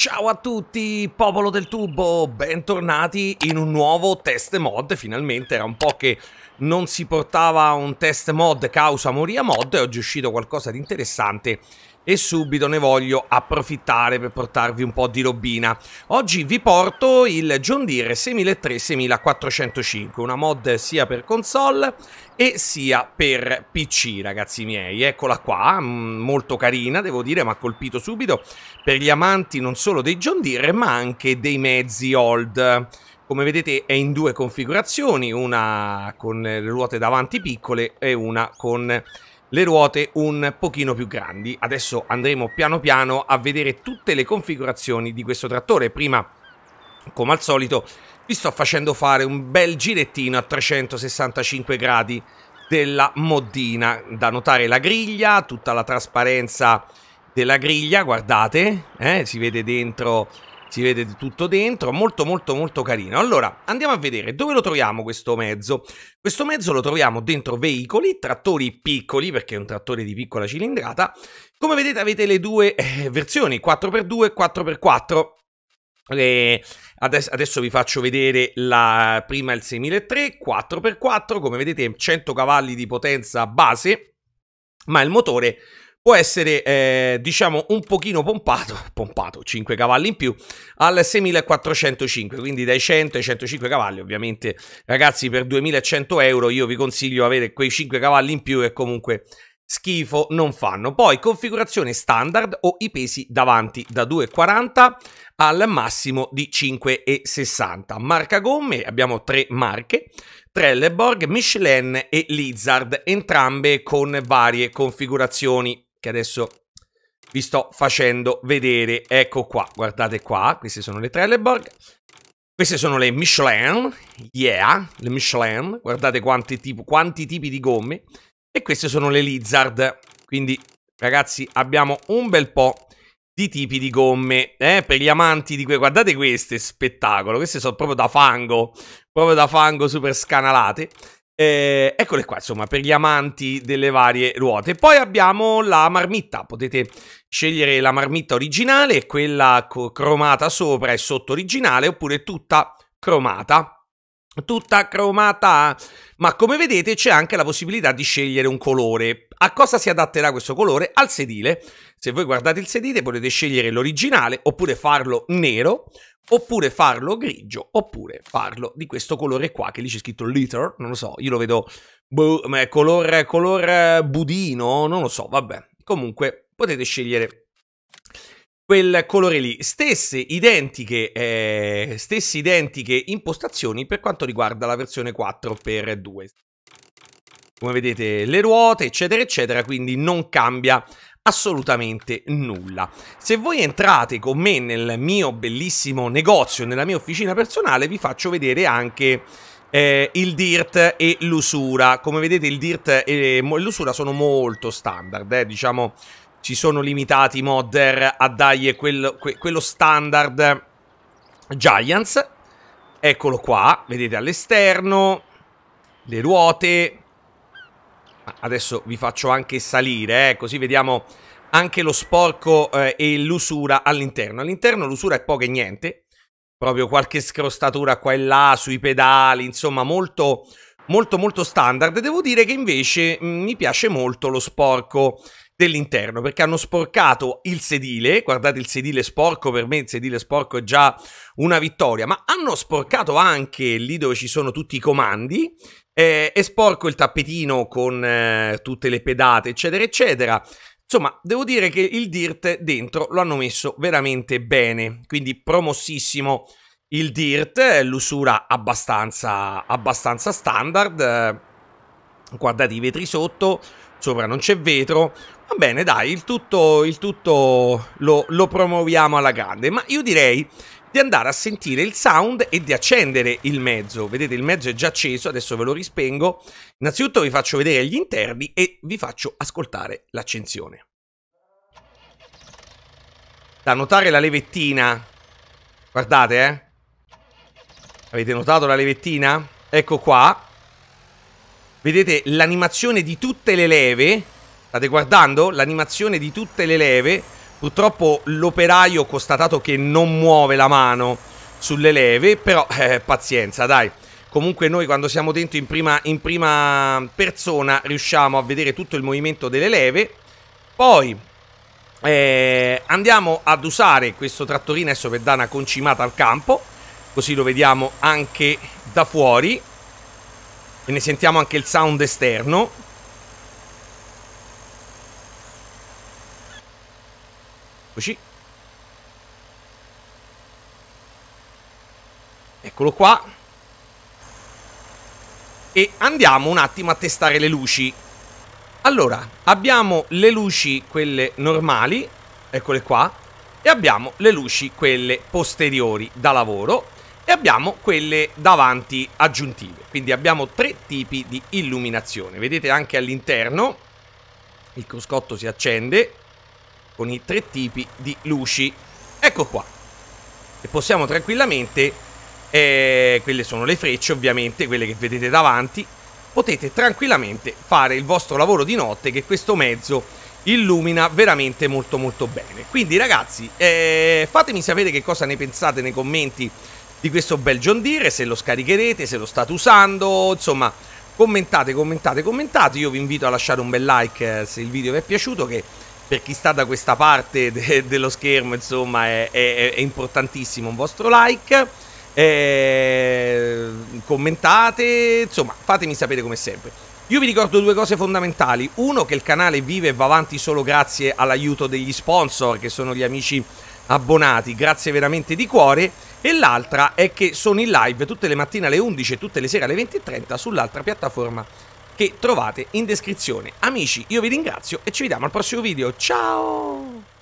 Ciao a tutti, popolo del tubo, bentornati in un nuovo test mod, finalmente era un po' che non si portava un test mod causa Moria mod e oggi è uscito qualcosa di interessante e subito ne voglio approfittare per portarvi un po' di robina. Oggi vi porto il John Deere 6300 6405 una mod sia per console e sia per PC, ragazzi miei. Eccola qua, mm, molto carina, devo dire, ma colpito subito per gli amanti non solo dei John Deere, ma anche dei mezzi old. Come vedete è in due configurazioni, una con le ruote davanti piccole e una con le ruote un pochino più grandi. Adesso andremo piano piano a vedere tutte le configurazioni di questo trattore. Prima, come al solito, vi sto facendo fare un bel girettino a 365 gradi della moddina. Da notare la griglia, tutta la trasparenza della griglia, guardate, eh, si vede dentro si vede tutto dentro, molto molto molto carino. Allora, andiamo a vedere dove lo troviamo questo mezzo. Questo mezzo lo troviamo dentro veicoli, trattori piccoli, perché è un trattore di piccola cilindrata. Come vedete avete le due eh, versioni, 4x2 e 4x4. Eh, adesso, adesso, vi faccio vedere la, prima il 6003, 4x4, come vedete 100 cavalli di potenza base, ma il motore può essere eh, diciamo un pochino pompato, pompato 5 cavalli in più al 6405 quindi dai 100 ai 105 cavalli ovviamente ragazzi per 2100 euro io vi consiglio avere quei 5 cavalli in più e comunque schifo non fanno poi configurazione standard o i pesi davanti da 2,40 al massimo di 5,60 marca gomme abbiamo tre marche Trelleborg, Michelin e Lizard, entrambe con varie configurazioni che adesso vi sto facendo vedere. Ecco qua, guardate qua, queste sono le Trelleborg. Queste sono le Michelin, yeah, le Michelin, guardate quanti, tipo, quanti tipi di gomme. E queste sono le Lizard, quindi ragazzi abbiamo un bel po' di tipi di gomme, eh, per gli amanti di quei, guardate queste, spettacolo, queste sono proprio da fango, proprio da fango super scanalate. Eh, eccole qua, insomma, per gli amanti delle varie ruote. Poi abbiamo la marmitta, potete scegliere la marmitta originale, quella cromata sopra e sotto originale, oppure tutta cromata. Tutta cromata, ma come vedete c'è anche la possibilità di scegliere un colore. A cosa si adatterà questo colore? Al sedile. Se voi guardate il sedile potete scegliere l'originale oppure farlo nero oppure farlo grigio, oppure farlo di questo colore qua, che lì c'è scritto litter, non lo so, io lo vedo bu- boh, color, color eh, budino, non lo so, vabbè. Comunque potete scegliere quel colore lì. Stesse identiche, eh, stesse identiche impostazioni per quanto riguarda la versione 4x2. Come vedete le ruote, eccetera, eccetera, quindi non cambia assolutamente nulla. Se voi entrate con me nel mio bellissimo negozio, nella mia officina personale, vi faccio vedere anche eh, il dirt e l'usura. Come vedete il dirt e l'usura sono molto standard, eh? diciamo ci sono limitati i modder a dargli quel, que, quello standard Giants. Eccolo qua, vedete all'esterno, le ruote, Adesso vi faccio anche salire, eh, così vediamo anche lo sporco eh, e l'usura all'interno. All'interno l'usura è poco e niente, proprio qualche scrostatura qua e là sui pedali, insomma molto molto molto standard. Devo dire che invece mh, mm, mi piace molto lo sporco dell'interno perché hanno sporcato il sedile, guardate il sedile sporco, per me il sedile sporco è già una vittoria, ma hanno sporcato anche lì dove ci sono tutti i comandi eh, è sporco il tappetino con eh, tutte le pedate, eccetera, eccetera. Insomma, devo dire che il Dirt dentro lo hanno messo veramente bene, quindi promossissimo il Dirt, l'usura abbastanza, abbastanza standard. Guardate i vetri sotto, sopra non c'è vetro. Va bene, dai, il tutto, il tutto lo, lo promuoviamo alla grande. Ma io direi di andare a sentire il sound e di accendere il mezzo. Vedete, il mezzo è già acceso, adesso ve lo rispengo. Innanzitutto vi faccio vedere gli interni e vi faccio ascoltare l'accensione. Da notare la levettina. Guardate, eh. Avete notato la levettina? Ecco qua. Vedete l'animazione di tutte le leve. State guardando l'animazione di tutte le leve Purtroppo l'operaio ho constatato che non muove la mano sulle leve, però eh, pazienza, dai. Comunque noi quando siamo dentro in prima, in prima persona riusciamo a vedere tutto il movimento delle leve. Poi eh, andiamo ad usare questo trattorino adesso per dare una concimata al campo, così lo vediamo anche da fuori. E ne sentiamo anche il sound esterno. Eccoci. Eccolo qua. E andiamo un attimo a testare le luci. Allora, abbiamo le luci quelle normali, eccole qua, e abbiamo le luci quelle posteriori da lavoro e abbiamo quelle davanti aggiuntive. Quindi abbiamo tre tipi di illuminazione. Vedete anche all'interno il cruscotto si accende con i tre tipi di luci. Ecco qua. E possiamo tranquillamente, eh, quelle sono le frecce ovviamente, quelle che vedete davanti, potete tranquillamente fare il vostro lavoro di notte che questo mezzo illumina veramente molto molto bene. Quindi ragazzi, eh, fatemi sapere che cosa ne pensate nei commenti di questo bel John Deere, se lo scaricherete, se lo state usando, insomma commentate, commentate, commentate. Io vi invito a lasciare un bel like eh, se il video vi è piaciuto che per chi sta da questa parte de- dello schermo, insomma, è, è, è, importantissimo un vostro like. Eh, commentate, insomma, fatemi sapere come sempre. Io vi ricordo due cose fondamentali. Uno, che il canale vive e va avanti solo grazie all'aiuto degli sponsor, che sono gli amici abbonati, grazie veramente di cuore. E l'altra è che sono in live tutte le mattine alle 11 e tutte le sere alle 20.30 sull'altra piattaforma che trovate in descrizione. Amici, io vi ringrazio e ci vediamo al prossimo video. Ciao!